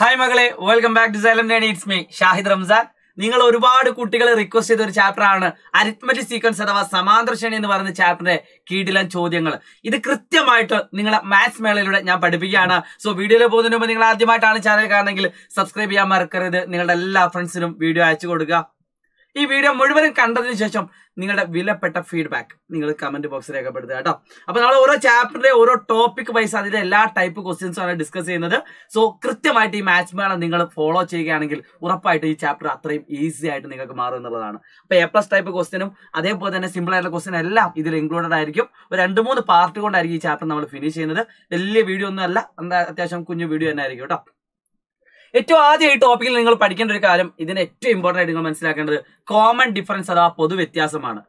hi മകളെ welcome back to Xylem നേണി it's me Shahid Ramzan നിങ്ങൾ ഒരുപാട് കുട്ടികൾ റിക്വസ്റ്റ് ചെയ്ത ഒരു ചാപ്റ്റർ ആണ് അരിത്മറ്റിക് സീക്വൻസ് അഥവാ സമാന്തര ശ്രേണി എന്ന് പറയുന്ന ചാപ്റ്ററിന്റെ കീഴിലെ ചോദ്യങ്ങൾ ഇത് കൃത്യമായിട്ട് നിങ്ങളെ മാത്സ് മേളയിലൂടെ ഞാൻ പഠിപ്പിക്കുകയാണ് സോ വീഡിയോയിൽ പോകുന്നതിന് മുമ്പ് നിങ്ങൾ ആദ്യമായിട്ടാണ് ചാനൽ കാണണമെങ്കിൽ സബ്സ്ക്രൈബ് ചെയ്യാൻ മറക്കരുത് നിങ്ങളുടെ എല്ലാ ഫ്രണ്ട്സിനും വീഡിയോ അയച്ചു കൊടുക്കുക ഈ വീഡിയോ മുഴുവനും കണ്ടതിന് ശേഷം നിങ്ങളുടെ വിലപ്പെട്ട ഫീഡ്ബാക്ക് നിങ്ങൾ കമന്റ് ബോക്സിൽ രേഖപ്പെടുത്തുക കേട്ടോ അപ്പൊ നമ്മൾ ഓരോ ചാപ്റ്ററിലെ ഓരോ ടോപ്പിക് വൈസ് അതിലെ എല്ലാ ടൈപ്പ് ക്വസ്റ്റ്യൻസും ആണ് ഡിസ്കസ് ചെയ്യുന്നത് സോ കൃത്യമായിട്ട് ഈ മാച്ച് മേള നിങ്ങൾ ഫോളോ ചെയ്യുകയാണെങ്കിൽ ഉറപ്പായിട്ട് ഈ ചാപ്റ്റർ അത്രയും ഈസി ആയിട്ട് നിങ്ങൾക്ക് മാറും എന്നുള്ളതാണ് അപ്പൊ എ പ്ലസ് ടൈപ്പ് ക്വസ്റ്റ്യനും അതേപോലെ തന്നെ സിമ്പിൾ ആയിട്ടുള്ള ക്വസ്റ്റ്യൻ എല്ലാം ഇതിൽ ഇൻക്ലൂഡഡ് ആയിരിക്കും ഒരു രണ്ട് മൂന്ന് പാർട്ട് കൊണ്ടായിരിക്കും ഈ ചാപ്റ്റർ നമ്മൾ ഫിനിഷ് ചെയ്യുന്നത് വലിയ വീഡിയോ ഒന്നും അല്ല എന്താ അത്യാവശ്യം കുഞ്ഞു വീഡിയോ തന്നെ ആയിരിക്കും കേട്ടോ ഏറ്റവും ആദ്യം ഈ ടോപ്പിക്കിൽ നിങ്ങൾ പഠിക്കേണ്ട ഒരു കാര്യം ഇതിന് ഏറ്റവും ഇമ്പോർട്ടൻ്റ് ആയിട്ട് നിങ്ങൾ മനസ്സിലാക്കേണ്ടത് കോമൺ ഡിഫറൻസ് അഥവാ പൊതുവ്യത്യാസമാണ്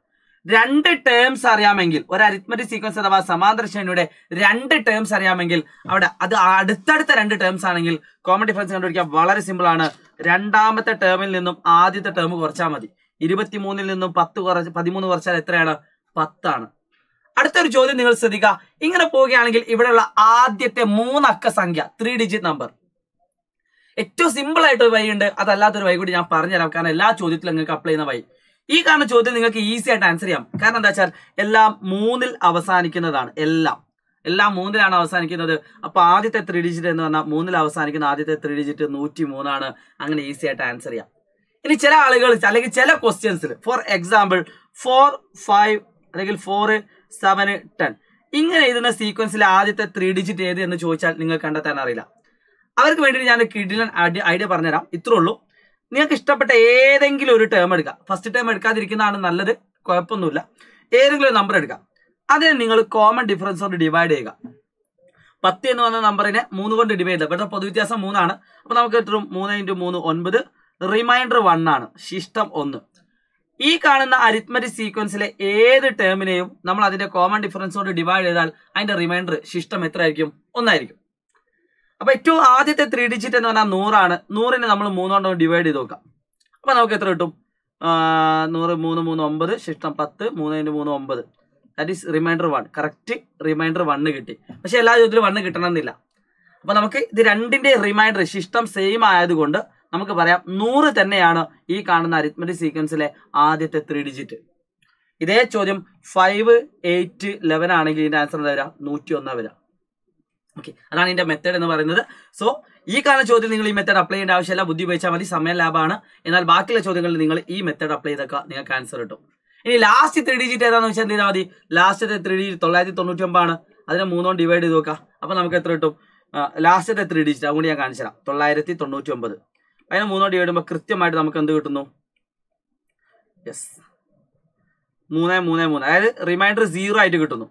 രണ്ട് ടേംസ് അറിയാമെങ്കിൽ ഒരു അരിത്മറ്റിക് സീക്വൻസ് അഥവാ സമാന്തര ശ്രേണിയുടെ രണ്ട് ടേംസ് അറിയാമെങ്കിൽ അവിടെ അത് അടുത്തടുത്ത രണ്ട് ടേംസ് ആണെങ്കിൽ കോമൺ ഡിഫറൻസ് കണ്ടുപിടിക്കാൻ വളരെ സിമ്പിൾ ആണ് രണ്ടാമത്തെ ടേമിൽ നിന്നും ആദ്യത്തെ ടേം കുറച്ചാൽ മതി ഇരുപത്തിമൂന്നിൽ നിന്നും പത്ത് കുറച്ച് പതിമൂന്ന് കുറച്ചാൽ എത്രയാണ് പത്താണ് അടുത്തൊരു ചോദ്യം നിങ്ങൾ ശ്രദ്ധിക്കുക ഇങ്ങനെ പോവുകയാണെങ്കിൽ ഇവിടെയുള്ള ആദ്യത്തെ മൂന്നക്ക സംഖ്യ ത്രീ ഡിജിറ്റ് നമ്പർ ഏറ്റവും സിമ്പിൾ ആയിട്ട് ഒരു വൈ വഴിയുണ്ട് അതല്ലാത്തൊരു വൈ കൂടി ഞാൻ പറഞ്ഞുതരാം കാരണം എല്ലാ ചോദ്യത്തിലും നിങ്ങൾക്ക് അപ്ലൈ ചെയ്യുന്ന വൈ ഈ കാരണം ചോദ്യം നിങ്ങൾക്ക് ഈസി ആയിട്ട് ആൻസർ ചെയ്യാം കാരണം എന്താ വെച്ചാൽ എല്ലാം മൂന്നിൽ അവസാനിക്കുന്നതാണ് എല്ലാം എല്ലാം മൂന്നിലാണ് അവസാനിക്കുന്നത് അപ്പൊ ആദ്യത്തെ ത്രീ ഡിജിറ്റ് എന്ന് പറഞ്ഞാൽ മൂന്നിൽ അവസാനിക്കുന്ന ആദ്യത്തെ ത്രീ ഡിജിറ്റ് നൂറ്റി മൂന്നാണ് അങ്ങനെ ഈസി ആയിട്ട് ആൻസർ ചെയ്യാം ഇനി ചില ആളുകൾ അല്ലെങ്കിൽ ചില ക്വസ്റ്റ്യൻസിൽ ഫോർ എക്സാമ്പിൾ ഫോർ ഫൈവ് അല്ലെങ്കിൽ ഫോർ സെവന് ടെൻ ഇങ്ങനെ എഴുതുന്ന സീക്വൻസിൽ ആദ്യത്തെ ത്രീ ഡിജിറ്റ് ഏത് എന്ന് ചോദിച്ചാൽ നിങ്ങൾ കണ്ടെത്താൻ അറിയില്ല അവർക്ക് വേണ്ടിയിട്ട് ഞാൻ കിഡിലൻ ഐഡിയ പറഞ്ഞുതരാം ഇത്രേ ഉള്ളൂ നിങ്ങൾക്ക് ഇഷ്ടപ്പെട്ട ഏതെങ്കിലും ഒരു ടേം എടുക്കുക ഫസ്റ്റ് ടേം എടുക്കാതിരിക്കുന്നതാണ് നല്ലത് കുഴപ്പമൊന്നുമില്ല ഏതെങ്കിലും ഒരു നമ്പർ എടുക്കുക അതിനെ നിങ്ങൾ കോമൺ ഡിഫറൻസ് കൊണ്ട് ഡിവൈഡ് ചെയ്യുക പത്ത് എന്ന് പറഞ്ഞ നമ്പറിനെ മൂന്ന് കൊണ്ട് ഡിവൈഡ് ചെയ്ത ഇവിടുത്തെ പൊതുവ്യത്യാസം മൂന്നാണ് അപ്പോൾ നമുക്ക് എത്രയും മൂന്ന് ഇൻറ്റു മൂന്ന് ഒൻപത് റിമൈൻഡർ വൺ ആണ് ശിഷ്ടം ഒന്ന് ഈ കാണുന്ന അരിത്മെറ്റിക് സീക്വൻസിലെ ഏത് ടേമിനെയും നമ്മൾ അതിന്റെ കോമൺ ഡിഫറൻസ് കൊണ്ട് ഡിവൈഡ് ചെയ്താൽ അതിന്റെ റിമൈൻഡർ ശിഷ്ടം എത്രയായിരിക്കും ഒന്നായിരിക്കും അപ്പൊ ഏറ്റവും ആദ്യത്തെ ത്രീ ഡിജിറ്റ് എന്ന് പറഞ്ഞാൽ നൂറാണ് നൂറിന് നമ്മൾ മൂന്നോണ്ടോ ഡിവൈഡ് ചെയ്ത് നോക്കാം അപ്പൊ നമുക്ക് എത്ര കിട്ടും നൂറ് മൂന്ന് മൂന്ന് ഒമ്പത് ശിഷ്ടം പത്ത് മൂന്ന് ഇൻറ്റു മൂന്ന് ഒമ്പത് that is reminder one correct reminder one കിട്ടി പക്ഷെ എല്ലാ ചോദ്യത്തിലും വണ്ണ് കിട്ടണമെന്നില്ല അപ്പൊ നമുക്ക് ഇത് രണ്ടിന്റെ റിമൈൻഡർ ശിഷ്ടം സെയിം ആയതുകൊണ്ട് നമുക്ക് പറയാം നൂറ് തന്നെയാണ് ഈ കാണുന്ന അരിത്മെറ്റിക് സീക്വൻസിലെ ആദ്യത്തെ ത്രീ ഡിജിറ്റ് ഇതേ ചോദ്യം ഫൈവ് എയ്റ്റ് ലെവൻ ആണെങ്കിൽ ഇതിന്റെ ആൻസർ എന്താ വരിക നൂറ്റി ഒന്നാ വരാം ഓക്കെ അതാണ് ഇതിന്റെ മെത്തേഡ് എന്ന് പറയുന്നത് സോ ഈ കാണുന്ന ചോദ്യം നിങ്ങൾ ഈ മെത്തേഡ് അപ്ലൈ ചെയ്യേണ്ട ആവശ്യമില്ല ബുദ്ധി ഉപയോഗിച്ചാൽ മതി സമയ ലാഭമാണ് എന്നാൽ ബാക്കിയുള്ള ചോദ്യങ്ങളിൽ നിങ്ങൾ ഈ മെത്തേഡ് അപ്ലൈ ചെയ്തേക്കുക നിങ്ങൾക്ക് ആൻസർ കിട്ടും ഇനി ലാസ്റ്റ് ത്രീ ഡിജിറ്റ് ഏതാന്ന് വെച്ചാൽ എന്ത് ചെയ്താൽ മതി ലാസ്റ്റത്തെ ത്രീ ഡിജിറ്റ് തൊള്ളായിരത്തി തൊണ്ണൂറ്റി ഒമ്പാണ് അതിനെ മൂന്നോണ്ട് ഡിവൈഡ് ചെയ്ത് നോക്കുക അപ്പോൾ നമുക്ക് എത്ര കിട്ടും ലാസ്റ്റത്തെ ത്രീ ഡിജിറ്റ് അതുകൊണ്ട് ഞാൻ കാണിച്ചു തരാം തൊള്ളായിരത്തി തൊണ്ണൂറ്റി ഒമ്പത് അതിനെ മൂന്നോ ഡിവൈഡ് ചെയ്യുമ്പോൾ കൃത്യമായിട്ട് നമുക്ക് എന്ത് കിട്ടുന്നു യെസ് മൂന്ന് മൂന്ന് മൂന്ന് അതായത് റിമൈൻഡർ സീറോ ആയിട്ട് കിട്ടുന്നു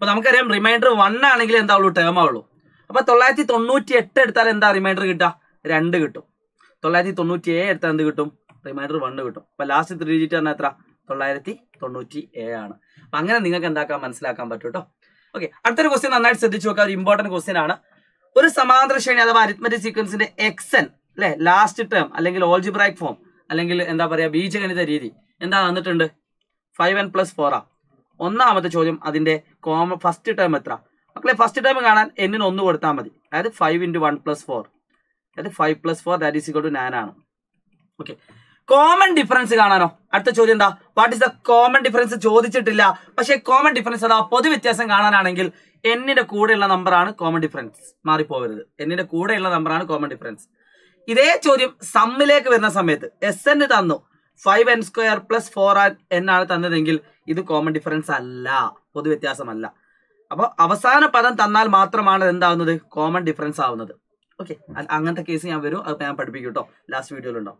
അപ്പോൾ നമുക്കറിയാം റിമൈൻഡർ വൺ ആണെങ്കിൽ ഉള്ളൂ ടേം ആവുള്ളൂ അപ്പോൾ തൊള്ളായിരത്തി തൊണ്ണൂറ്റി എട്ട് എടുത്താൽ എന്താ റിമൈൻഡർ കിട്ടുക രണ്ട് കിട്ടും തൊള്ളായിരത്തി തൊണ്ണൂറ്റി ഏഴ് എടുത്താൽ എന്ത് കിട്ടും റിമൈൻഡർ വൺ കിട്ടും അപ്പോൾ ലാസ്റ്റ് ത്രീ ഡിജിറ്റ് പറഞ്ഞാൽ എത്ര തൊള്ളായിരത്തി തൊണ്ണൂറ്റി ഏഴ് ആണ് അപ്പൊ അങ്ങനെ നിങ്ങൾക്ക് എന്താക്കാൻ മനസ്സിലാക്കാൻ പറ്റും കേട്ടോ ഓക്കെ അടുത്തൊരു ക്വസ്റ്റ്യൻ നന്നായിട്ട് ശ്രദ്ധിച്ചു നോക്കുക ഒരു ഇമ്പോർട്ടൻറ്റ് ക്വസ്റ്റ്യൻ ആണ് ഒരു സമാന്തര ശ്രേണി അഥവാ അരിത്മറ്റിക് സീക്വൻസിന്റെ എക്സൻ അല്ലെ ലാസ്റ്റ് ടേം അല്ലെങ്കിൽ ഓൾജിബ്രൈക് ഫോം അല്ലെങ്കിൽ എന്താ പറയാ ബീജഗണിത രീതി എന്താ തന്നിട്ടുണ്ട് ഫൈവ് എൻ പ്ലസ് ഫോറാ ഒന്നാമത്തെ ചോദ്യം അതിന്റെ കോമ ഫസ്റ്റ് ടേം എത്ര മക്കളെ ഫസ്റ്റ് ടേം കാണാൻ എന്നിന് ഒന്ന് കൊടുത്താൽ മതി അതായത് five into one plus four അതായത് five plus four that is equal to nine ആണ് ഓക്കെ കോമൺ ഡിഫറൻസ് കാണാനോ അടുത്ത ചോദ്യം എന്താ what is the common difference ചോദിച്ചിട്ടില്ല പക്ഷേ കോമൺ ഡിഫറൻസ് അതാ പൊതുവ്യത്യാസം കാണാനാണെങ്കിൽ എന്നിന്റെ കൂടെയുള്ള നമ്പറാണ് കോമൺ ഡിഫറൻസ് മാറിപ്പോകരുത് എന്നിന്റെ കൂടെയുള്ള നമ്പറാണ് കോമൺ ഡിഫറൻസ് ഇതേ ചോദ്യം സമ്മിലേക്ക് വരുന്ന സമയത്ത് എസ് എൻ തന്നു five N square plus four N ആണ് തന്നതെങ്കിൽ ഇത് കോമൺ ഡിഫറൻസ് അല്ല പൊതുവ്യത്യാസമല്ല അപ്പോൾ അവസാന പദം തന്നാൽ മാത്രമാണ് എന്താവുന്നത് കോമൺ ഡിഫറൻസ് ആവുന്നത് ഓക്കെ അങ്ങനത്തെ കേസ് ഞാൻ വരും അത് ഞാൻ പഠിപ്പിക്കും കേട്ടോ ലാസ്റ്റ് വീഡിയോയിലുണ്ടോ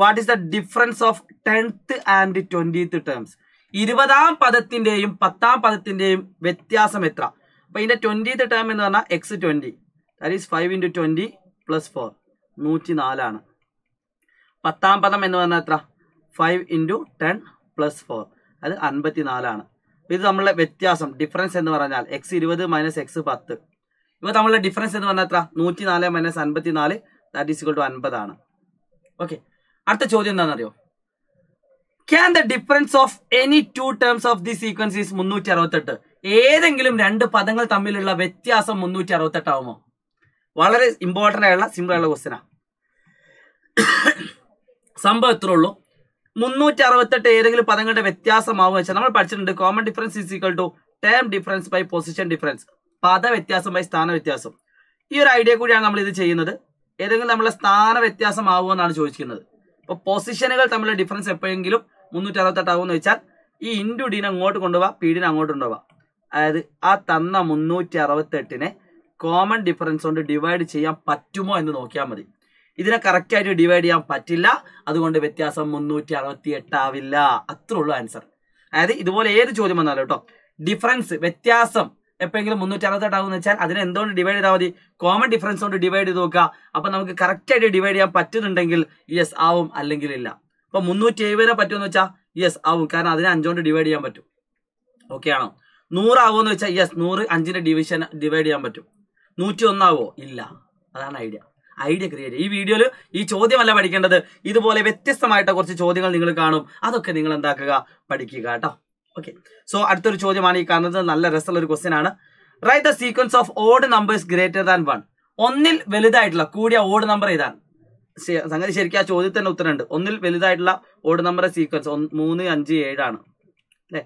what is the difference of tenth and twentieth terms ഇരുപതാം പദത്തിന്റെയും പത്താം പദത്തിന്റെയും വ്യത്യാസം എത്ര അപ്പൊ ഇതിന്റെ ട്വന്റിത്ത് ടേം എന്ന് പറഞ്ഞാൽ x twenty that is five into twenty plus four നൂറ്റി നാലാണ് പത്താം പദം എന്ന് പറഞ്ഞാൽ എത്ര five into ten plus four അത് അൻപത്തിനാലാണ് ഇത് നമ്മളെ വ്യത്യാസം ഡിഫറൻസ് എന്ന് പറഞ്ഞാൽ എക്സ് ഇരുപത് മൈനസ് എക്സ് പത്ത് ഇപ്പൊ നമ്മളെ ഡിഫറൻസ് എന്ന് പറഞ്ഞാൽ എത്ര നൂറ്റി നാല് മൈനസ് അൻപത്തി നാല് ദാറ്റ് ഈസ് ഇക്വൽ ടു അൻപതാണ് ഓക്കെ അടുത്ത ചോദ്യം എന്താണെന്നറിയോ can the difference of any two terms of the sequence is മുന്നൂറ്റി അറുപത്തെട്ട് ഏതെങ്കിലും രണ്ട് പദങ്ങൾ തമ്മിലുള്ള വ്യത്യാസം മുന്നൂറ്റി അറുപത്തെട്ട് ആവുമോ വളരെ ഇമ്പോർട്ടൻ്റ് ആയുള്ള സിമ്പിൾ ആയുള്ള ക്വസ്റ്റ്യനാണ് സംഭവം എത്ര ഉള്ളൂ മുന്നൂറ്റി അറുപത്തെട്ട് ഏതെങ്കിലും പദങ്ങളുടെ വ്യത്യാസമാവുക വെച്ചാൽ നമ്മൾ പഠിച്ചിട്ടുണ്ട് common difference is equal to term difference by position difference പദ വ്യത്യാസം ബൈ സ്ഥാന വ്യത്യാസം ഈ ഒരു ഐഡിയ കൂടിയാണ് നമ്മൾ ഇത് ചെയ്യുന്നത് ഏതെങ്കിലും നമ്മളെ സ്ഥാന വ്യത്യാസമാവുക എന്നാണ് ചോദിക്കുന്നത് അപ്പോൾ പൊസിഷനുകൾ തമ്മിലുള്ള ഡിഫറൻസ് എപ്പോഴെങ്കിലും മുന്നൂറ്റി അറുപത്തെട്ട് ആവുമെന്ന് വെച്ചാൽ ഈ ഇൻഡു ഡീനെ അങ്ങോട്ട് കൊണ്ടുപോവാ പീഡിനെ അങ്ങോട്ട് കൊണ്ടുപോവാ അതായത് ആ തന്ന മുന്നൂറ്റി അറുപത്തെട്ടിനെ കോമൺ ഡിഫറൻസ് കൊണ്ട് ഡിവൈഡ് ചെയ്യാൻ പറ്റുമോ എന്ന് നോക്കിയാൽ മതി ഇതിനെ കറക്റ്റായിട്ട് ഡിവൈഡ് ചെയ്യാൻ പറ്റില്ല അതുകൊണ്ട് വ്യത്യാസം മുന്നൂറ്റി അറുപത്തി എട്ടാവില്ല അത്രേ ഉള്ളൂ ആൻസർ അതായത് ഇതുപോലെ ഏത് ചോദ്യം വന്നാലും കേട്ടോ ഡിഫറൻസ് വ്യത്യാസം എപ്പോഴെങ്കിലും മുന്നൂറ്റി അറുപത്തി എട്ട് ആകുമെന്ന് വെച്ചാൽ അതിനെ എന്തുകൊണ്ട് ഡിവൈഡ് ചെയ്താൽ മതി കോമൺ ഡിഫറൻസ് കൊണ്ട് ഡിവൈഡ് ചെയ്ത് നോക്കുക അപ്പൊ നമുക്ക് കറക്റ്റായിട്ട് ഡിവൈഡ് ചെയ്യാൻ പറ്റുന്നുണ്ടെങ്കിൽ യെസ് ആവും അല്ലെങ്കിൽ ഇല്ല അപ്പൊ മുന്നൂറ്റി എഴുപത് പറ്റുമെന്ന് വെച്ചാൽ യെസ് ആവും കാരണം അതിനെ അഞ്ചുകൊണ്ട് ഡിവൈഡ് ചെയ്യാൻ പറ്റും ഓക്കെ ആണോ നൂറാവോന്ന് വെച്ചാൽ യെസ് നൂറ് അഞ്ചിന്റെ ഡിവിഷൻ ഡിവൈഡ് ചെയ്യാൻ പറ്റും നൂറ്റി ഒന്നാവോ ഇല്ല അതാണ് ഐഡിയ ഐഡിയ ക്രിയേറ്റ് ഈ വീഡിയോയിൽ ഈ ചോദ്യമല്ല പഠിക്കേണ്ടത് ഇതുപോലെ വ്യത്യസ്തമായിട്ട് കുറച്ച് ചോദ്യങ്ങൾ നിങ്ങൾ കാണും അതൊക്കെ നിങ്ങൾ എന്താക്കുക പഠിക്കുക കേട്ടോ ഓക്കെ സോ അടുത്തൊരു ചോദ്യമാണ് ഈ കാണുന്നത് നല്ല രസമുള്ള ഒരു ക്വസ്റ്റ്യൻ ആണ് write the sequence of odd numbers greater than one ഒന്നിൽ വലുതായിട്ടുള്ള കൂടിയ ഓഡ് നമ്പർ ഏതാണ് സംഗതി ശരിക്കും ആ ചോദ്യത്തിന് ഉത്തരമുണ്ട് ഒന്നിൽ വലുതായിട്ടുള്ള ഓഡ് നമ്പർ സീക്വൻസ് മൂന്ന് അഞ്ച് ഏഴാണ് അല്ലെ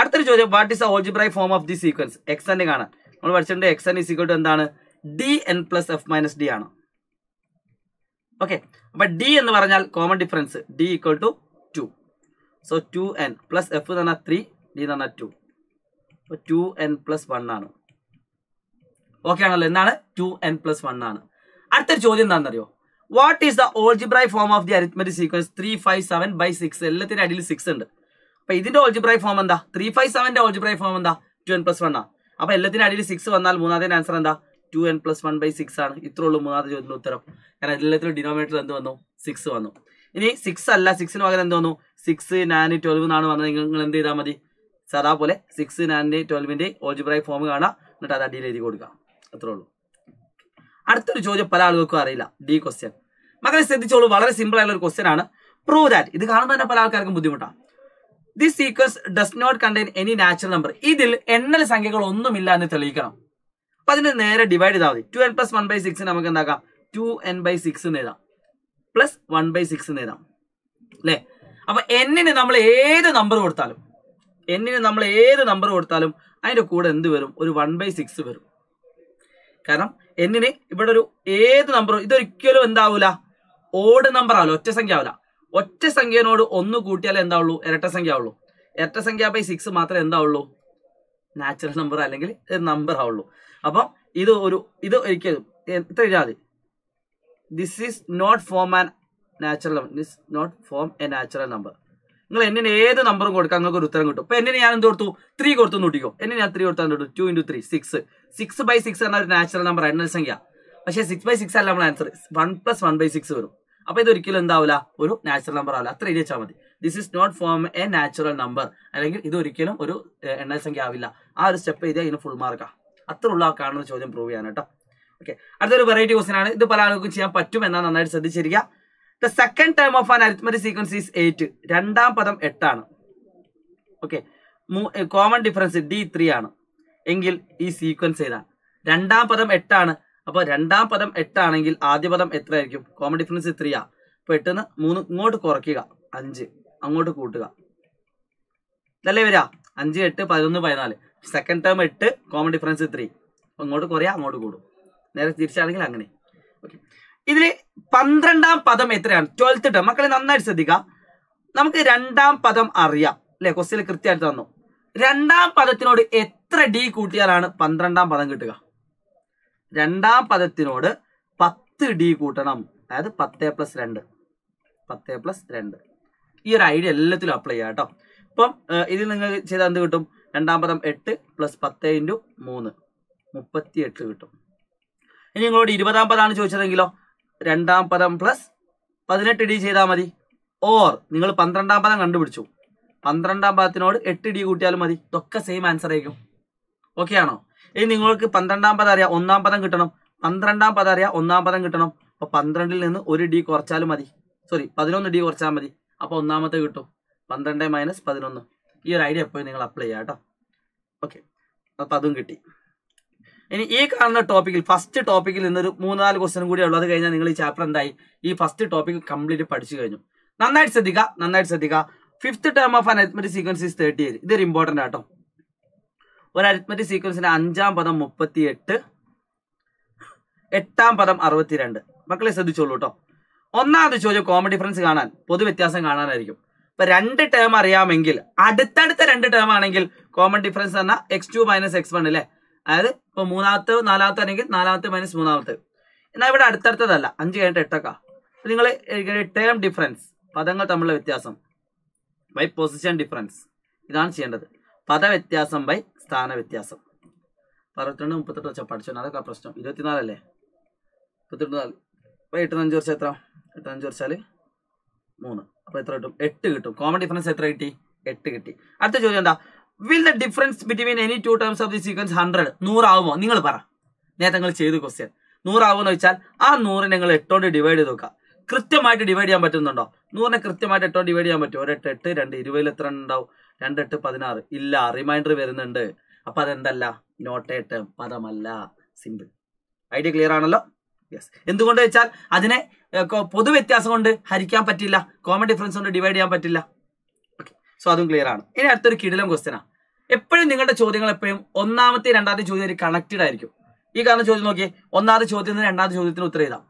അടുത്തൊരു ചോദ്യം what is algebra form of the sequence x എന്നെ കാണാൻ നമ്മൾ പഠിച്ചിട്ടുണ്ട് x N is equal to എന്താണ് D N plus F minus D ആണ് ഓക്കെ അപ്പൊ ഡി എന്ന് പറഞ്ഞാൽ common difference D equal to two so two N plus F എന്ന് പറഞ്ഞാൽ ത്രീ ഡി എന്ന് പറഞ്ഞാൽ two two N plus one ആണ് ഓക്കെ ആണല്ലോ എന്താണ് ടു എൻ പ്ലസ് വൺ ആണ് അടുത്തൊരു ചോദ്യം എന്താണെന്നറിയോ what is the algebra form of the arithmetic sequence three five seven by six എല്ലാത്തിൻ്റെ അടിയിൽ സിക്സ് ഉണ്ട് അപ്പൊ ഇതിന്റെ ഓൾജിബ്രൈ ഫോം എന്താ ത്രീ ഫൈവ് സെവന്റെ ഓൾജിബ്രൈ ഫോം എന്താ ടു എൻ പ്ലസ് വൺ ആ അപ്പൊ എല്ലാത്തിൻ്റെ അടിയിൽ സിക്സ് വന്നാൽ മൂന്നാമത്തെ ആൻസർ എന്താ two N plus one by six ആണ് ഇത്രേ ഉള്ളൂ മൂന്നാമത്തെ ചോദ്യത്തിന് ഉത്തരം കാരണം എല്ലാത്തിലും ഡിനോമിനേറ്റർ എന്ത് വന്നു സിക്സ് വന്നു ഇനി സിക്സ് അല്ല സിക്സിന് പകരം എന്ത് വന്നു സിക്സ് നയൻ ട്വൽവ് എന്നാണ് വന്നത് നിങ്ങൾ എന്ത് ചെയ്താൽ മതി സാധാ പോലെ സിക്സ് നയൻ ട്വൽവിന്റെ ഓൾജിബ്രായി ഫോം കാണാം എന്നിട്ട് അത് അടിയിൽ എഴുതി കൊടുക്കാം അത്രേ ഉള്ളൂ അടുത്തൊരു ചോദ്യം പല ആളുകൾക്കും അറിയില്ല ഡി ക്വസ്റ്റ്യൻ മകനെ ശ്രദ്ധിച്ചോളൂ വളരെ സിമ്പിൾ ആയിട്ടുള്ള ഒരു ക്വസ്റ്റ്യൻ ആണ് പ്രൂവ് ദാറ്റ് ഇത് കാണുമ്പോൾ തന്നെ പല ആൾക്കാർക്കും ബുദ്ധിമുട്ടാണ് this sequence does not contain any natural number ഇതിൽ എണ്ണൽ സംഖ്യകൾ ഒന്നുമില്ല എന്ന് തെളിയിക്കണം അപ്പൊ അതിനെ നേരെ ഡിവൈഡ് ചെയ്താൽ മതി two N plus one by six നമുക്ക് എന്താക്കാം ടു എൻ ബൈ സിക്സ് എഴുതാം പ്ലസ് വൺ ബൈ സിക്സ് എഴുതാം അല്ലേ അപ്പൊ എന്നിന് നമ്മൾ ഏത് നമ്പർ കൊടുത്താലും എന്നിന് നമ്മൾ ഏത് നമ്പർ കൊടുത്താലും അതിന്റെ കൂടെ എന്ത് വരും ഒരു വൺ ബൈ സിക്സ് വരും കാരണം എന്നിന് ഇവിടെ ഒരു ഏത് നമ്പർ ഇതൊരിക്കലും എന്താവൂല ഓട് നമ്പർ ആവില്ല ഒറ്റ സംഖ്യ ആവില്ല ഒറ്റ സംഖ്യനോട് ഒന്ന് കൂട്ടിയാൽ എന്താവുള്ളൂ ഇരട്ട സംഖ്യ ആവുള്ളൂ ഇരട്ട സംഖ്യ ബൈ സിക്സ് മാത്രമേ എന്താവുള്ളൂ നാച്ചുറൽ നമ്പർ അല്ലെങ്കിൽ നമ്പർ ആവുള്ളൂ അപ്പം ഇത് ഒരു ഇത് ഒരിക്കലും എത്ര ഇല്ലാ this is not form an natural number this not form a natural number നിങ്ങൾ എന്നെ ഏത് നമ്പറും കൊടുക്കാം നിങ്ങൾക്ക് ഒരു ഉത്തരം കിട്ടും ഇപ്പൊ എന്നെ ഞാൻ എന്ത് കൊടുത്തു ത്രീ കൊടുത്തു നോട്ടിക്കോ എന്നെ ഞാൻ ത്രീ കൊടുത്താൽ കൊടുത്തു two into three six six by six എന്ന ഒരു നാച്ചുറൽ നമ്പർ എണ്ണൽ സംഖ്യ പക്ഷേ സിക്സ് ബൈ സിക്സ് അല്ല നമ്മൾ answer one plus one by six വരും അപ്പൊ ഇത് ഒരിക്കലും എന്താവില്ല ഒരു നാച്ചുറൽ നമ്പർ ആവില്ല അത്ര എഴുതി വെച്ചാൽ മതി this is not form a natural number അല്ലെങ്കിൽ ഇത് ഒരിക്കലും ഒരു എണ്ണൽ സംഖ്യ ആവില്ല ആ ഒരു സ്റ്റെപ്പ് ചെയ്താൽ ഇതിന് ഫുൾ മാർക്കാണ് അത്ര ഉള്ള ആൾക്കാണെന്ന് ചോദ്യം പ്രൂവ് ചെയ്യാൻ കേട്ടോ ഓക്കെ അടുത്തൊരു വെറൈറ്റി ക്വസ്റ്റൻ ആണ് ഇത് പല ആൾക്കും ചെയ്യാൻ പറ്റും എന്നാൽ നന്നായിട്ട് ശ്രദ്ധിച്ചിരിക്കുക the second term of an arithmetic sequence is eight രണ്ടാം പദം എട്ടാണ് okay common difference D three ആണ് എങ്കിൽ ഈ സീക്വൻസ് ഏതാണ് രണ്ടാം പദം എട്ടാണ് അപ്പോൾ രണ്ടാം പദം എട്ടാണെങ്കിൽ ആദ്യ പദം എത്രയായിരിക്കും കോമൺ ഡിഫറൻസ് ത്രീ ആ അപ്പൊ എട്ടിൽ നിന്ന് മൂന്ന് ഇങ്ങോട്ട് കുറയ്ക്കുക അഞ്ച് അങ്ങോട്ട് കൂട്ടുക ഇതല്ലേ വരാ അഞ്ച് എട്ട് പതിനൊന്ന് പതിനാല് സെക്കൻഡ് ടേം എട്ട് കോമൺ ഡിഫറൻസ് ത്രീ അപ്പോൾ ഇങ്ങോട്ട് കുറയാ അങ്ങോട്ട് കൂടും നേരെ തിരിച്ചാണെങ്കിൽ അങ്ങനെ ഓക്കെ ഇതിൽ പന്ത്രണ്ടാം പദം എത്രയാണ് ട്വൽത്ത് ടേം മക്കളെ നന്നായിട്ട് ശ്രദ്ധിക്കാം നമുക്ക് രണ്ടാം പദം അറിയാം അല്ലെ ക്വസ്റ്റ്യൻ കൃത്യമായിട്ട് തന്നു രണ്ടാം പദത്തിനോട് എത്ര ഡി കൂട്ടിയാലാണ് പന്ത്രണ്ടാം പദം കിട്ടുക രണ്ടാം പദത്തിനോട് പത്ത് ഡി കൂട്ടണം അതായത് പത്ത് പ്ലസ് രണ്ട് പത്ത് പ്ലസ് രണ്ട് ഈ ഒരു ഐഡിയ എല്ലാത്തിലും അപ്ലൈ ചെയ്യാം കേട്ടോ അപ്പം ഇതിൽ നിങ്ങൾ ചെയ്താൽ എന്ത് കിട്ടും രണ്ടാം പദം എട്ട് പ്ലസ് പത്ത് ഇൻറ്റു മൂന്ന് മുപ്പത്തി എട്ട് കിട്ടും ഇനി നിങ്ങളോട് ഇരുപതാം പദമാണ് ചോദിച്ചതെങ്കിലോ രണ്ടാം പദം പ്ലസ് പതിനെട്ട് ഡി ചെയ്താൽ മതി ഓർ നിങ്ങൾ പന്ത്രണ്ടാം പദം കണ്ടുപിടിച്ചു പന്ത്രണ്ടാം പദത്തിനോട് എട്ട് ഡി കൂട്ടിയാലും മതി ഇതൊക്കെ സെയിം ആൻസർ ആയിരിക്കും ഓക്കെ ആണോ ഇനി നിങ്ങൾക്ക് പന്ത്രണ്ടാം പദം അറിയാം ഒന്നാം പദം കിട്ടണം പന്ത്രണ്ടാം പദം അറിയാം ഒന്നാം പദം കിട്ടണം അപ്പൊ പന്ത്രണ്ടിൽ നിന്ന് ഒരു ഡി കുറച്ചാലും മതി സോറി പതിനൊന്ന് ഡി കുറച്ചാൽ മതി അപ്പൊ ഒന്നാമത്തെ കിട്ടും പന്ത്രണ്ട് മൈനസ് പതിനൊന്ന് ഈ ഒരു ഐഡിയ എപ്പോഴും നിങ്ങൾ അപ്ലൈ ചെയ്യാം കേട്ടോ ഓക്കെ അപ്പം അതും കിട്ടി ഇനി ഈ കാണുന്ന ടോപ്പിക്കിൽ ഫസ്റ്റ് ടോപ്പിക്കിൽ നിന്നൊരു മൂന്നാല് ക്വസ്റ്റനും കൂടി ഉള്ളത് കഴിഞ്ഞാൽ നിങ്ങൾ ഈ ചാപ്റ്റർ എന്തായി ഈ ഫസ്റ്റ് ടോപ്പിക് കംപ്ലീറ്റ് പഠിച്ചു കഴിഞ്ഞു നന്നായിട്ട് ശ്രദ്ധിക്കുക നന്നായിട്ട് ശ്രദ്ധിക്കുക fifth term of an arithmetic sequence is thirty eight ഇതൊരു ഇമ്പോർട്ടൻ്റ് ആട്ടോ ഒരു അരിത്മെറ്റിക് സീക്വൻസിന്റെ അഞ്ചാം പദം മുപ്പത്തി എട്ട് എട്ടാം പദം അറുപത്തിരണ്ട് മക്കളെ ശ്രദ്ധിച്ചോളൂ കേട്ടോ ഒന്നാമത് ചോദ്യം കോമൺ ഡിഫറൻസ് കാണാൻ പൊതുവ്യത്യാസം കാണാനായിരിക്കും ഇപ്പൊ രണ്ട് ടേം അറിയാമെങ്കിൽ അടുത്തടുത്ത രണ്ട് ടേം ആണെങ്കിൽ കോമൺ ഡിഫറൻസ് പറഞ്ഞാൽ x two minus x one അല്ലെ അതായത് ഇപ്പൊ മൂന്നാമത്തെ നാലാമത്തെ ആണെങ്കിൽ നാലാമത്തെ മൈനസ് മൂന്നാമത്തെ എന്നാൽ ഇവിടെ അടുത്തടുത്തതല്ല അഞ്ച് കഴിഞ്ഞിട്ട് എട്ടൊക്കെ നിങ്ങൾ ടേം ഡിഫറൻസ് പദങ്ങൾ തമ്മിലുള്ള വ്യത്യാസം ബൈ പൊസിഷൻ ഡിഫറൻസ് ഇതാണ് ചെയ്യേണ്ടത് പദവ്യത്യാസം ബൈ സ്ഥാന വ്യത്യാസം അറുപത്തിരണ്ട് മുപ്പത്തെട്ട് വർഷം പഠിച്ചു അതൊക്കെ പ്രശ്നം ഇരുപത്തിനാലല്ലേ മുപ്പത്തിരണ്ട് നാല് ഇപ്പം എട്ടുന്നഞ്ച് വർഷം എത്ര എട്ടുന്നഞ്ച് വർഷം മൂന്ന് അപ്പൊ എത്ര കിട്ടും എട്ട് കിട്ടും കോമൺ ഡിഫറൻസ് എത്ര കിട്ടി എട്ട് കിട്ടി അടുത്ത ചോദ്യം എന്താ will the difference between any two terms of the sequence hundred നൂറാവുമോ നിങ്ങൾ പറ നേരത്തെ ചെയ്ത് ക്വസ്റ്റ്യൻ നൂറാവുമെന്ന് വെച്ചാൽ ആ നൂറിനെ നിങ്ങൾ എട്ടോണ്ട് ഡിവൈഡ് ചെയ്ത് നോക്കാം കൃത്യമായിട്ട് ഡിവൈഡ് ചെയ്യാൻ പറ്റുന്നുണ്ടോ നൂറിനെ കൃത്യമായിട്ട് എട്ടോ ഡിവൈഡ് ചെയ്യാൻ പറ്റും ഒരു എട്ട് എട്ട് രണ്ട് ഇരുപതിൽ എത്ര ഉണ്ടാവും രണ്ട് എട്ട് പതിനാറ് ഇല്ല റിമൈൻഡർ വരുന്നുണ്ട് അപ്പൊ അതെന്തല്ല നോട്ട് എ പദമല്ല സിമ്പിൾ ഐഡിയ ക്ലിയർ ആണല്ലോ യെസ് എന്തുകൊണ്ട് വെച്ചാൽ അതിനെ പൊതു വ്യത്യാസം കൊണ്ട് ഹരിക്കാൻ പറ്റില്ല കോമൺ ഡിഫറൻസ് കൊണ്ട് ഡിവൈഡ് ചെയ്യാൻ പറ്റില്ല സോ അതും ക്ലിയർ ആണ് ഇനി അടുത്തൊരു കിടിലം ക്വസ്റ്റ്യനാണ് എപ്പോഴും നിങ്ങളുടെ ചോദ്യങ്ങൾ എപ്പോഴും ഒന്നാമത്തെ രണ്ടാമത്തെ ചോദ്യം ഒരു കണക്റ്റഡ് ആയിരിക്കും ഈ കാരണം ചോദ്യം നോക്കിയേ ഒന്നാമത്തെ ചോദ്യത്തിൽ നിന്ന് രണ്ടാമത്തെ ചോദ്യത്തിന് ഉത്തരം ചെയ്താം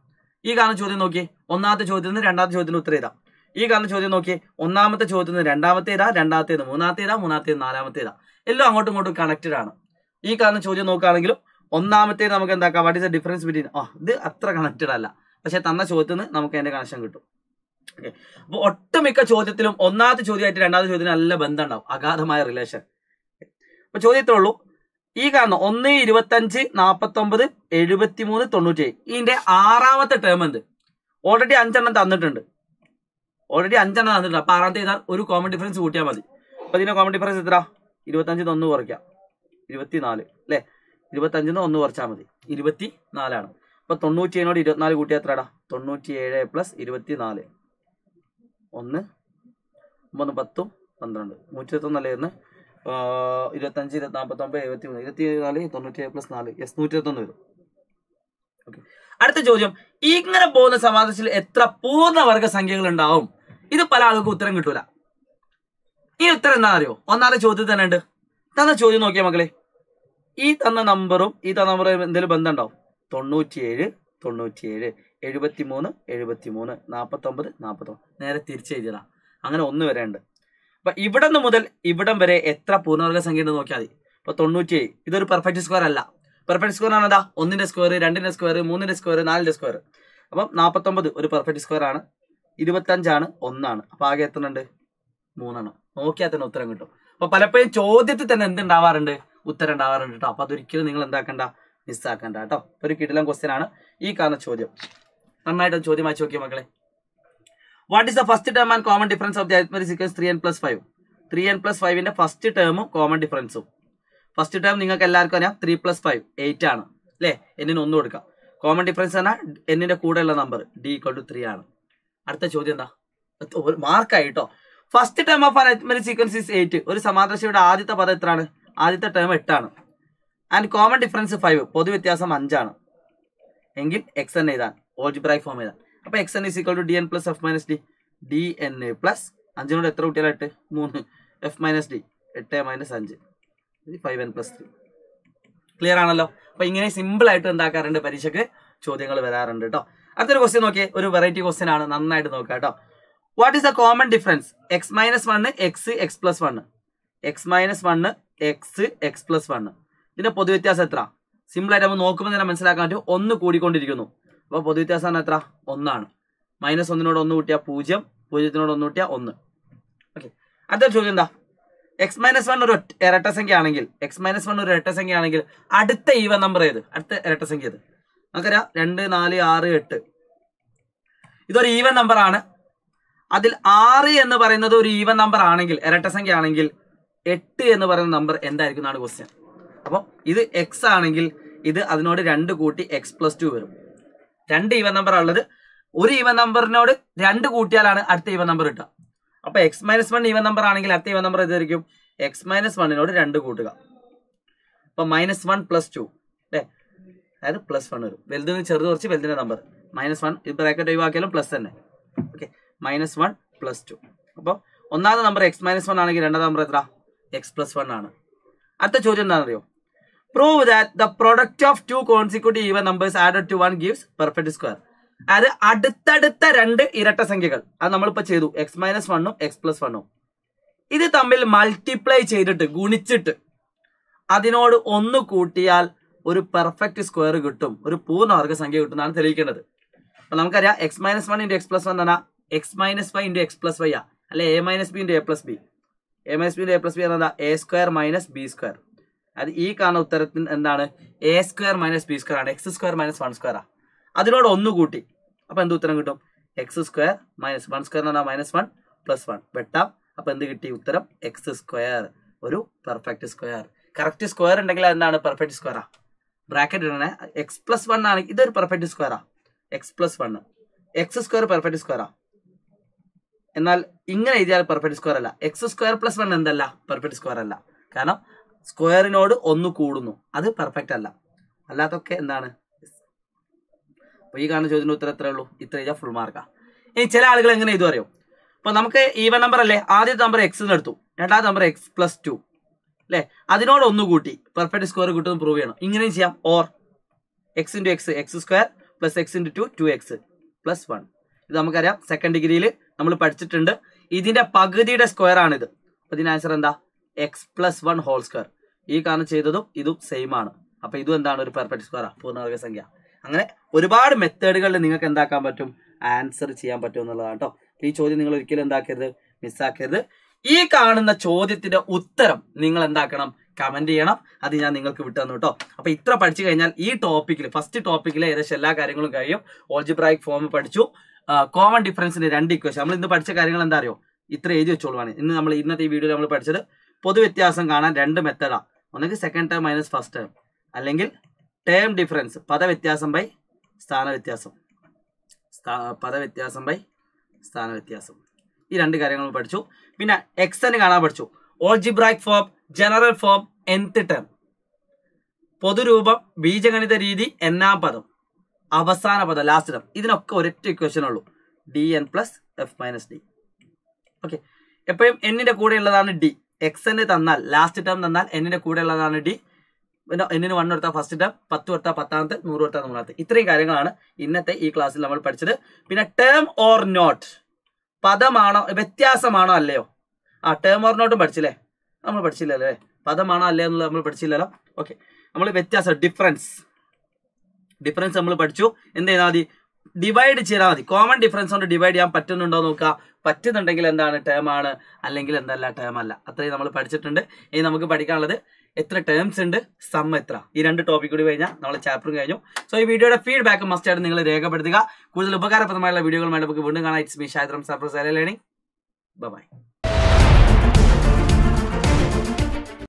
ഈ കാരണം ചോദ്യം നോക്കിയേ ഒന്നാമത്തെ ചോദ്യത്തിൽ നിന്ന് രണ്ടാമത്തെ ചോദ്യത്തിന് ഉത്തരം ചെയ്താം ഈ കാരണം ചോദ്യം നോക്കിയേ ഒന്നാമത്തെ ചോദ്യത്തിൽ രണ്ടാമത്തെ ഏതാ രണ്ടാമത്തെ ഏതാ മൂന്നാമത്തെ ഏതാ മൂന്നാമത്തെ നാലാമത്തെ എല്ലാം അങ്ങോട്ടും ഇങ്ങോട്ടും കണക്റ്റഡ് ആണ് ഈ കാരണം ചോദ്യം നോക്കുകയാണെങ്കിലും ഒന്നാമത്തെ നമുക്ക് എന്താക്കാം what is the difference between ഓ ഇത് അത്ര കണക്റ്റഡ് അല്ല പക്ഷെ തന്ന ചോദ്യത്തിൽ നിന്ന് നമുക്ക് അതിന്റെ കണക്ഷൻ കിട്ടും ഓക്കെ അപ്പോൾ ഒട്ടുമിക്ക ചോദ്യത്തിലും ഒന്നാമത്തെ ചോദ്യമായിട്ട് രണ്ടാമത്തെ ചോദ്യത്തിന് നല്ല ബന്ധം ഉണ്ടാവും അഗാധമായ റിലേഷൻ അപ്പൊ ചോദ്യത്തേ ഉള്ളൂ ഈ കാരണം ഒന്ന് ഇരുപത്തഞ്ച് മൂന്ന് തൊണ്ണൂറ്റി ഏഴ് ഇതിന്റെ ആറാമത്തെ ടേം എന്ത് ഓൾറെഡി അഞ്ചെണ്ണം തന്നിട്ടുണ്ട് ഓൾറെഡി അഞ്ചെണ്ണം തന്നിട്ടുണ്ട് അപ്പൊ ആറാമത്തെ ഇതാ ഒരു കോമൺ ഡിഫറൻസ് കൂട്ടിയാൽ മതി അപ്പൊ ഇതിന്റെ കോമൺ ഡിഫറൻസ് എത്ര ഇരുപത്തഞ്ചിന്ന് ഒന്ന് കുറയ്ക്കാം ഇരുപത്തിനാല് അല്ലേ നിന്ന് ഒന്ന് കുറച്ചാൽ മതി ഇരുപത്തി നാലാണ് ഇപ്പൊ തൊണ്ണൂറ്റി ഏഴിനോട് ഇരുപത്തിനാല് കൂട്ടി എത്രടാ തൊണ്ണൂറ്റി ഏഴ് പ്ലസ് ഇരുപത്തി നാല് ഒന്ന് ഒമ്പത് പത്തും പന്ത്രണ്ട് നൂറ്റി ഇരുപത്തൊന്നല്ലേ ഇന്ന് ഇരുപത്തഞ്ച് ഇരുപത്തി നാൽപ്പത്തി ഒമ്പത് എഴുപത്തി മൂന്ന് ഇരുപത്തി നാല് തൊണ്ണൂറ്റി ഏഴ് പ്ലസ് നാല് എസ് നൂറ്റി ഇരുപത്തൊന്ന് വരും ഓക്കെ അടുത്ത ചോദ്യം ഇങ്ങനെ പോകുന്ന സമാധാനത്തിൽ എത്ര പൂർണ്ണവർഗ സംഖ്യകൾ ഉണ്ടാവും ഇത് പല ആൾക്കും ഉത്തരം കിട്ടൂല ഈ ഉത്തരം എന്താ അറിയോ ഒന്നാമത്തെ ചോദ്യത്തിൽ തന്നെ ഉണ്ട് തന്ന ചോദ്യം നോക്കിയാൽ മക്കളെ ഈ തന്ന നമ്പറും ഈ തന്ന നമ്പറും എന്തെങ്കിലും ബന്ധം ഉണ്ടാവും തൊണ്ണൂറ്റിയേഴ് തൊണ്ണൂറ്റിയേഴ് എഴുപത്തി മൂന്ന് എഴുപത്തി മൂന്ന് നാൽപ്പത്തൊമ്പത് നാൽപ്പത്തൊമ്പത് നേരെ തിരിച്ചെഴുതിയതാണ് അങ്ങനെ ഒന്ന് വരെ ഉണ്ട് അപ്പം ഇവിടെ നിന്ന് മുതൽ ഇവിടം വരെ എത്ര പൂർണ്ണവർഗ സംഖ്യ ഉണ്ട് നോക്കിയാൽ മതി ഇപ്പോൾ തൊണ്ണൂറ്റിയേഴ് ഇതൊരു പെർഫെക്റ്റ് സ്ക്വയർ അല്ല പെർഫെക്റ്റ് സ്ക്വയർ ആണ് എന്താ ഒന്നിൻ്റെ സ്ക്വയർ രണ്ടിൻ്റെ സ്ക്വയർ മൂന്നിൻ്റെ സ്ക്വയർ നാലിൻ്റെ സ്ക്വയർ അപ്പം നാൽപ്പത്തൊമ്പത് ഒരു പെർഫെക്റ്റ് സ്ക്വയർ ആണ് ഇരുപത്തഞ്ചാണ് ഒന്നാണ് അപ്പം ആകെ എത്ര ഉണ്ട് മൂന്നെണ്ണം നോക്കിയാൽ തന്നെ ഉത്തരം കിട്ടും അപ്പോൾ പലപ്പോഴും ചോദ്യത്തിൽ തന്നെ എന്തുണ്ടാവാറുണ്ട് ഉത്തരം ഉണ്ടാവാറുണ്ട് കേട്ടോ അപ്പോൾ അതൊരിക്കലും നിങ്ങൾ എന്താക്കണ്ട മിസ്സാക്കണ്ട കേട്ടോ ഒരു കിടിലം ക്വസ്റ്റ്യൻ ആണ് ഈ കാണുന്ന ചോദ്യം നന്നായിട്ട് ചോദ്യം വായിച്ചു നോക്കിയ മക്കളെ what is the first term and common difference of the arithmetic sequence three N plus five three N plus ഫൈവിന്റെ ഫസ്റ്റ് ടേമും കോമൺ ഡിഫറൻസും ഫസ്റ്റ് ടേം നിങ്ങൾക്ക് എല്ലാവർക്കും അറിയാം ത്രീ പ്ലസ് ഫൈവ് എയ്റ്റ് ആണ് അല്ലേ എന്നിന് ഒന്ന് കൊടുക്കാം കോമൺ ഡിഫറൻസ് എന്നാൽ എന്നിന്റെ കൂടെയുള്ള number D equal to three ആണ് അടുത്ത ചോദ്യം എന്താ മാർക്കായി കേട്ടോ first term of arithmetic sequence is eight ഒരു സമാന്തരശയുടെ ആദ്യത്തെ പദം എത്രയാണ് ആദ്യത്തെ ടേം എട്ടാണ് ആൻഡ് കോമൺ ഡിഫറൻസ് ഫൈവ് പൊതു വ്യത്യാസം അഞ്ചാണ് എങ്കിൽ എക്സ് എൻ എഴുതാൻ ഓൾജിബ്രായി ഫോം എഴുതാൻ അപ്പോൾ x N is equal to D N plus F minus D D N A plus അഞ്ചിനോട് എത്ര കുട്ടികളായിട്ട് മൂന്ന് എഫ് മൈനസ് ഡി എട്ട് മൈനസ് അഞ്ച് five N plus three clear ആണല്ലോ അപ്പോൾ ഇങ്ങനെ സിമ്പിൾ ആയിട്ട് എന്താക്കാറുണ്ട് പരീക്ഷയ്ക്ക് ചോദ്യങ്ങൾ വരാറുണ്ട് കേട്ടോ അടുത്തൊരു ക്വസ്റ്റ്യൻ നോക്കിയേ ഒരു വെറൈറ്റി ക്വസ്റ്റ്യൻ ആണ് നന്നായിട്ട് നോക്കുക കേട്ടോ what is a common difference x minus one x x plus one x minus one x x plus one ഇതിന്റെ പൊതുവ്യത്യാസം എത്ര സിമ്പിളായിട്ട് നമ്മൾ നോക്കുമ്പോൾ തന്നെ മനസ്സിലാക്കാൻ പറ്റും ഒന്ന് കൂടിക്കൊണ്ടിരിക്കുന്നു അപ്പോൾ പൊതുവ്യത്യാസം എത്ര ഒന്നാണ് മൈനസ് ഒന്നിനോട് ഒന്ന് കൂട്ടിയാൽ പൂജ്യം പൂജ്യത്തിനോട് ഒന്ന് കൂട്ടിയാൽ ഒന്ന് ഓക്കെ അടുത്ത ചോദ്യം എന്താ എക്സ് മൈനസ് വൺ ഒരു ഇരട്ട സംഖ്യ ആണെങ്കിൽ എക്സ് മൈനസ് വൺ ഒരു ഇരട്ട സംഖ്യ ആണെങ്കിൽ അടുത്ത ഈവൻ നമ്പർ ഏത് അടുത്ത ഇരട്ട സംഖ്യ ഏത് നമുക്കറിയാം രണ്ട് നാല് ആറ് എട്ട് ഇതൊരു ഈവൻ നമ്പർ ആണ് അതിൽ ആറ് എന്ന് പറയുന്നത് ഒരു ഈവൻ നമ്പർ ആണെങ്കിൽ ഇരട്ട സംഖ്യ ആണെങ്കിൽ എട്ട് എന്ന് പറയുന്ന നമ്പർ എന്തായിരിക്കും എന്നാണ് ക്വസ്റ്റ്യൻ അപ്പം ഇത് എക്സ് ആണെങ്കിൽ ഇത് അതിനോട് രണ്ട് കൂട്ടി എക്സ് പ്ലസ് ടു വരും രണ്ട് ഈവൻ നമ്പർ ഉള്ളത് ഒരു ഈവൻ നമ്പറിനോട് രണ്ട് കൂട്ടിയാലാണ് അടുത്ത ഈവൻ നമ്പർ കിട്ടുക അപ്പൊ x minus one even number ആണെങ്കിൽ അടുത്ത ഈവൻ നമ്പർ ഇതായിരിക്കും എക്സ് മൈനസ് വണ്ണിനോട് രണ്ട് കൂട്ടുക അപ്പൊ മൈനസ് വൺ പ്ലസ് ടു അല്ലേ അതായത് പ്ലസ് വൺ വരും വലുതിന് ചെറുത് കുറച്ച് വലുതിന്റെ നമ്പർ മൈനസ് വൺ ഈ ബ്രാക്കറ്റ് ഒഴിവാക്കിയാലും പ്ലസ് തന്നെ okay minus one plus two അപ്പൊ ഒന്നാമത് നമ്പർ എക്സ് മൈനസ് വൺ ആണെങ്കിൽ രണ്ടാമത് നമ്പർ എത്ര എക്സ് പ്ലസ് വൺ ആണ് അടുത്ത ചോദ്യം എന്താണെന്നറിയോ prove that the product of two consecutive even numbers added to one gives perfect square അതായത് അടുത്തടുത്ത രണ്ട് ഇരട്ട സംഖ്യകൾ അത് നമ്മളിപ്പോ ചെയ്തു എക്സ് മൈനസ് വണ്ണും എക്സ് പ്ലസ് വണ്ണും ഇത് തമ്മിൽ മൾട്ടിപ്ലൈ ചെയ്തിട്ട് ഗുണിച്ചിട്ട് അതിനോട് ഒന്ന് കൂട്ടിയാൽ ഒരു പെർഫെക്റ്റ് സ്ക്വയർ കിട്ടും ഒരു പൂർണ്ണ പൂർണ്ണവർഗ സംഖ്യ എന്നാണ് തെളിയിക്കേണ്ടത് അപ്പൊ നമുക്കറിയാം x minus one into x plus one എന്നാ x minus y into x plus y ആ അല്ലെ A minus B into A plus B M S ബിന്റെ എ പ്ലസ് ബി പറഞ്ഞാൽ A square minus B square അത് ഈ കാണുന്ന ഉത്തരത്തിന് എന്താണ് A square minus B square ആണ് x square minus one square ആ അതിനോട് ഒന്ന് കൂട്ടി അപ്പോൾ എന്ത് ഉത്തരം കിട്ടും x square minus one square എന്ന് പറഞ്ഞാൽ മൈനസ് വൺ പ്ലസ് വൺ വെട്ടാം അപ്പോൾ എന്ത് കിട്ടി ഉത്തരം എക്സ് സ്ക്വയർ ഒരു പെർഫെക്റ്റ് സ്ക്വയർ കറക്റ്റ് സ്ക്വയർ ഉണ്ടെങ്കിൽ എന്താണ് പെർഫെക്റ്റ് സ്ക്വയറാ ബ്രാക്കറ്റ് ഇടണേ എക്സ് പ്ലസ് വൺ ആണെങ്കിൽ ഇതൊരു പെർഫെക്റ്റ് സ്ക്വയറാ x plus one x square perfect സ്ക്വയറാ എന്നാൽ ഇങ്ങനെ എഴുതിയാൽ പെർഫെക്റ്റ് സ്ക്വയർ അല്ല എക്സ് സ്ക്വയർ പ്ലസ് വൺ എന്തല്ല പെർഫെക്റ്റ് സ്ക്വയർ അല്ല കാരണം സ്ക്വയറിനോട് ഒന്ന് കൂടുന്നു അത് പെർഫെക്റ്റ് അല്ല അല്ലാത്തൊക്കെ എന്താണ് അപ്പോൾ ഈ കാണുന്ന ചോദ്യത്തിന് ഉത്തരം എത്രയേ ഉള്ളൂ ഇത്ര എഴുതിയാൽ ഫുൾ മാർക്കാ ഇനി ചില ആളുകൾ എങ്ങനെ എഴുതും അറിയും അപ്പോൾ നമുക്ക് ഈവൻ നമ്പർ അല്ലേ ആദ്യത്തെ നമ്പർ എക്സ് എന്ന് എടുത്തു രണ്ടാമത്തെ നമ്പർ എക്സ് പ്ലസ് ടു അല്ലെ അതിനോട് ഒന്ന് കൂട്ടി പെർഫെക്റ്റ് സ്ക്വയർ കിട്ടുമെന്ന് പ്രൂവ് ചെയ്യണം ഇങ്ങനെയും ചെയ്യാം or x into x x square plus x into two two x plus one ഇത് നമുക്കറിയാം സെക്കൻഡ് ഡിഗ്രിയിൽ നമ്മൾ പഠിച്ചിട്ടുണ്ട് ഇതിന്റെ പകുതിയുടെ സ്ക്വയർ ആണിത് അപ്പൊ ഇതിന് ആൻസർ എന്താ x plus one whole square ഈ കാരണം ചെയ്തതും ഇതും സെയിം ആണ് അപ്പൊ ഇതും എന്താണ് ഒരു പെർഫെക്റ്റ് സ്ക്വയർ പൂർണ്ണവർഗ സംഖ്യ അങ്ങനെ ഒരുപാട് മെത്തേഡുകളിൽ നിങ്ങൾക്ക് എന്താക്കാൻ പറ്റും ആൻസർ ചെയ്യാൻ പറ്റും എന്നുള്ളതാണ് കേട്ടോ ഈ ചോദ്യം നിങ്ങൾ ഒരിക്കലും എന്താക്കരുത് മിസ്സാക്കരുത് ഈ കാണുന്ന ചോദ്യത്തിന്റെ ഉത്തരം നിങ്ങൾ എന്താക്കണം കമന്റ് ചെയ്യണം അത് ഞാൻ നിങ്ങൾക്ക് വിട്ടു തന്നു കേട്ടോ അപ്പൊ ഇത്ര പഠിച്ചു കഴിഞ്ഞാൽ ഈ ടോപ്പിക്കിൽ ഫസ്റ്റ് ടോപ്പിക്കിൽ ഏകദേശം എല്ലാ കാര്യങ്ങളും കഴിയും ഓൾജിബ്രായിക് ഫോം പഠിച്ചു കോമൺ ഡിഫറൻസിന്റെ രണ്ട് ഇക്വേഷൻ നമ്മൾ ഇന്ന് പഠിച്ച കാര്യങ്ങൾ എന്താ അറിയോ ഇത്ര എഴുതി വെച്ചോളുവാണ് ഇന്ന് നമ്മൾ ഇന്നത്തെ ഈ വീഡിയോയിൽ നമ്മൾ പഠിച്ചത് പൊതുവ്യത്യാസം കാണാൻ രണ്ട് മെത്തേഡാണ് ഒന്നെങ്കിൽ second term minus first term അല്ലെങ്കിൽ ടേം ഡിഫറൻസ് പദവ്യത്യാസം ബൈ വ്യത്യാസം പദവ്യത്യാസം ബൈ വ്യത്യാസം ഈ രണ്ട് കാര്യങ്ങൾ പഠിച്ചു പിന്നെ എക്സന് കാണാൻ പഠിച്ചു algebraic form general form nth term പൊതുരൂപം ബീജഗണിത രീതി എന്നാം പദം അവസാന പദം ലാസ്റ്റ് ടേം ഇതിനൊക്കെ ഒരൊറ്റ ഇക്വേഷൻ ഉള്ളൂ d N plus F minus d okay എപ്പോഴും എന്നിന്റെ കൂടെ ഉള്ളതാണ് ഡി എക്സ് എന് തന്നാൽ ലാസ്റ്റ് ടേം തന്നാൽ എന്നിന്റെ കൂടെ ഉള്ളതാണ് ഡി പിന്നെ എന്നിന് വൺ എടുത്താൽ ഫസ്റ്റ് ടേം പത്ത് എടുത്താൽ പത്താമത്തെ നൂറ് എടുത്താൽ നൂറാമത്തെ ഇത്രയും കാര്യങ്ങളാണ് ഇന്നത്തെ ഈ ക്ലാസ്സിൽ നമ്മൾ പഠിച്ചത് പിന്നെ ടേം ഓർ നോട്ട് പദമാണോ വ്യത്യാസമാണോ അല്ലയോ ആ ടേം ഓർ നോട്ടും പഠിച്ചില്ലേ നമ്മൾ പഠിച്ചില്ലല്ലേ പദമാണോ അല്ലേ എന്നുള്ളത് നമ്മൾ പഠിച്ചില്ലല്ലോ ഓക്കെ നമ്മൾ വ്യത്യാസം ഡിഫറൻസ് ഡിഫറൻസ് നമ്മൾ പഠിച്ചു എന്ത് ചെയ്താൽ മതി ഡിവൈഡ് ചെയ്താൽ മതി കോമൺ ഡിഫറൻസ് കൊണ്ട് ഡിവൈഡ് ചെയ്യാൻ പറ്റുന്നുണ്ടോ നോക്കുക പറ്റുന്നുണ്ടെങ്കിൽ എന്താണ് ടേം ആണ് അല്ലെങ്കിൽ എന്തല്ല ടേം അല്ല അത്രയും നമ്മൾ പഠിച്ചിട്ടുണ്ട് ഇനി നമുക്ക് പഠിക്കാനുള്ളത് എത്ര ടേംസ് ഉണ്ട് സം എത്ര ഈ രണ്ട് ടോപ്പിക് കൂടി കഴിഞ്ഞാൽ നമ്മളെ ചാപ്റ്ററും കഴിഞ്ഞു സോ ഈ വീഡിയോയുടെ ഫീഡ്ബാക്ക് മസ്റ്റ് ആയിട്ട് നിങ്ങൾ രേഖപ്പെടുത്തുക കൂടുതൽ ഉപകാരപ്രദമായുള്ള വീഡിയോകളുമായി നമുക്ക് വീണ്ടും കാണാം ഇറ്റ്സ് മീ ഷായത്രം സർപ്രസ് ലേണിംഗ് ബൈ